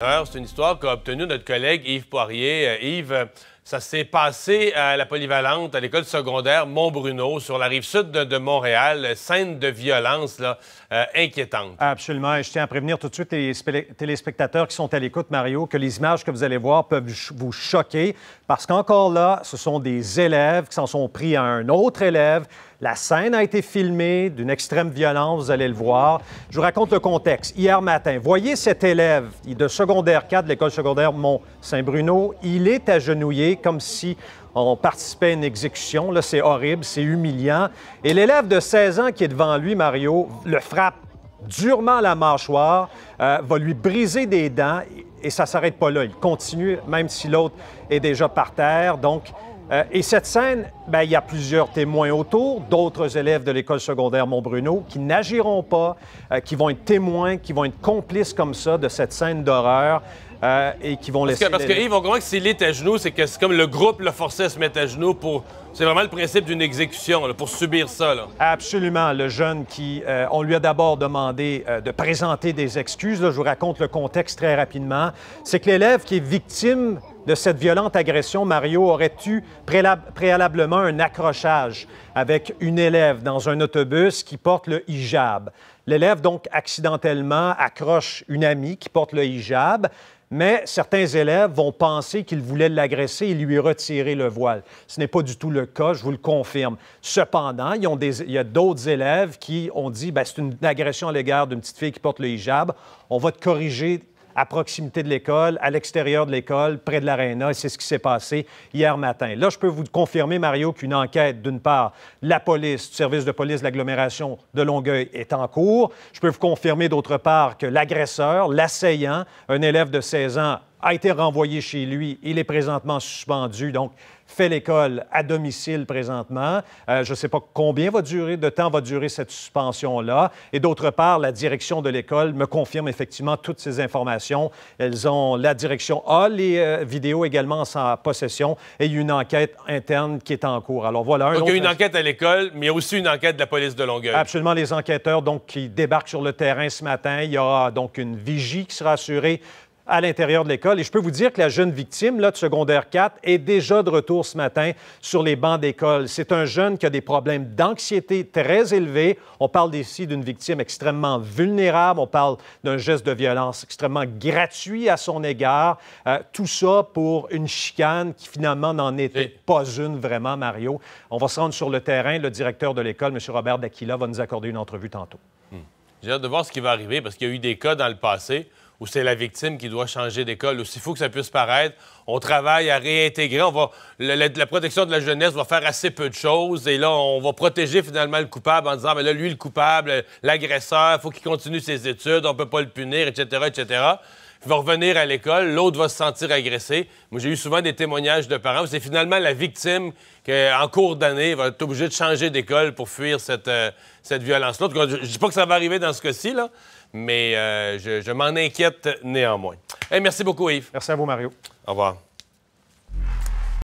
C'est une histoire qu'a obtenue notre collègue Yves Poirier. Euh, Yves, ça s'est passé à la polyvalente, à l'école secondaire Montbruno, sur la rive sud de, Montréal. Scène de violence là, euh, inquiétante. Absolument. Et je tiens à prévenir tout de suite les téléspectateurs qui sont à l'écoute, Mario, que les images que vous allez voir peuvent vous choquer parce qu'encore là, ce sont des élèves qui s'en sont pris à un autre élève. La scène a été filmée d'une extrême violence, vous allez le voir. Je vous raconte le contexte. Hier matin, voyez cet élève de secondaire 4 de l'école secondaire Mont-Saint-Bruno. Il est agenouillé comme si on participait à une exécution. Là, c'est horrible, c'est humiliant. Et l'élève de 16 ans qui est devant lui, Mario, le frappe durement la mâchoire, euh, va lui briser des dents et ça s'arrête pas là. Il continue, même si l'autre est déjà par terre. Donc, euh, et cette scène, ben, il y a plusieurs témoins autour, d'autres élèves de l'école secondaire Montbruno qui n'agiront pas, euh, qui vont être témoins, qui vont être complices comme ça de cette scène d'horreur. Euh, et qui vont laisser. Parce que, parce que que s'il est à genoux, c'est que c'est comme le groupe le forçait à se mettre à genoux pour. C'est vraiment le principe d'une exécution, pour subir ça. Absolument. Le jeune qui. on lui a d'abord demandé de présenter des excuses. je vous raconte le contexte très rapidement. C'est que l'élève qui est victime de cette violente agression, Mario aurait eu préalablement un accrochage avec une élève dans un autobus qui porte le hijab. L'élève, donc, accidentellement accroche une amie qui porte le hijab, mais certains élèves vont penser qu'il voulait l'agresser et lui retirer le voile. Ce n'est pas du tout le cas, je vous le confirme. Cependant, il y a d'autres élèves qui ont dit ben, c'est une agression à l'égard d'une petite fille qui porte le hijab, on va te corriger à proximité de l'école, à l'extérieur de l'école, près de l'aréna, et c'est ce qui s'est passé hier matin. Là, je peux vous confirmer, Mario, qu'une enquête, d'une part, la police, du service de police de l'agglomération de Longueuil est en cours. Je peux vous confirmer, d'autre part, que l'agresseur, l'assaillant, un élève de 16 ans, a été renvoyé chez lui. Il est présentement suspendu, donc fait l'école à domicile présentement. Euh, je ne sais pas combien va durer, de temps va durer cette suspension-là. Et d'autre part, la direction de l'école me confirme effectivement toutes ces informations. Elles ont la direction A, les euh, vidéos également en sa possession et une enquête interne qui est en cours. Alors voilà. donc, il y a une enquête à l'école, mais il y a aussi une enquête de la police de Longueuil. Absolument, les enquêteurs donc qui débarquent sur le terrain ce matin. Il y aura donc une vigie qui sera assurée à l'intérieur de l'école. Et je peux vous dire que la jeune victime là, de secondaire 4 est déjà de retour ce matin sur les bancs d'école. C'est un jeune qui a des problèmes d'anxiété très élevés. On parle ici d'une victime extrêmement vulnérable. On parle d'un geste de violence extrêmement gratuit à son égard. Euh, tout ça pour une chicane qui finalement n'en était pas une vraiment, Mario. On va se rendre sur le terrain. Le directeur de l'école, M. Robert Daquila, va nous accorder une entrevue tantôt. Hmm. J'ai hâte de voir ce qui va arriver parce qu'il y a eu des cas dans le passé ou c'est la victime qui doit changer d'école. Aussi faut que ça puisse paraître, on travaille à réintégrer. On va, la, protection de la jeunesse va faire assez peu de choses. Et là, on va protéger finalement le coupable en disant, mais là, lui, le coupable, l'agresseur, il faut qu'il continue ses études, on ne peut pas le punir, etc., etc va revenir à l'école, l'autre va se sentir agressé. Moi, j'ai eu souvent des témoignages de parents. C'est finalement la victime qui, en cours d'année, va être obligée de changer d'école pour fuir cette, euh, cette violence-là. Je ne dis pas que ça va arriver dans ce cas-ci, mais euh, je, m'en inquiète néanmoins. merci beaucoup, Yves. Merci à vous, Mario. Au revoir.